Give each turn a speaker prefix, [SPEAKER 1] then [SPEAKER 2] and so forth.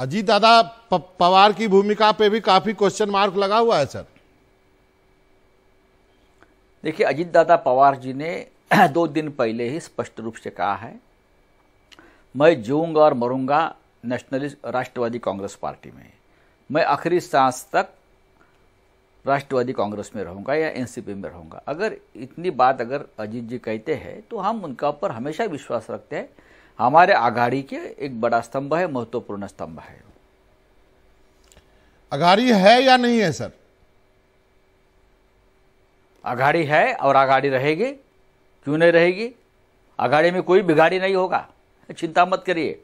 [SPEAKER 1] अजीत दादा पवार की भूमिका पे भी काफी क्वेश्चन मार्क लगा हुआ है सर देखिए अजीत दादा पवार जी ने दो दिन पहले ही
[SPEAKER 2] स्पष्ट रूप से कहा है मैं जीऊंगा और मरूंगा नेशनलिस्ट राष्ट्रवादी कांग्रेस पार्टी में मैं आखिरी सांस तक राष्ट्रवादी कांग्रेस में रहूंगा या एनसीपी में रहूंगा अगर इतनी बात अगर अजीत जी कहते हैं तो हम उनका ऊपर हमेशा विश्वास रखते हैं हमारे आघाड़ी के एक बड़ा स्तंभ है महत्वपूर्ण स्तंभ है
[SPEAKER 1] अघाड़ी है या नहीं है सर अघाड़ी है और आघाड़ी रहेगी क्यों नहीं रहेगी
[SPEAKER 2] अघाड़ी में कोई बिगाड़ी नहीं होगा चिंता मत करिए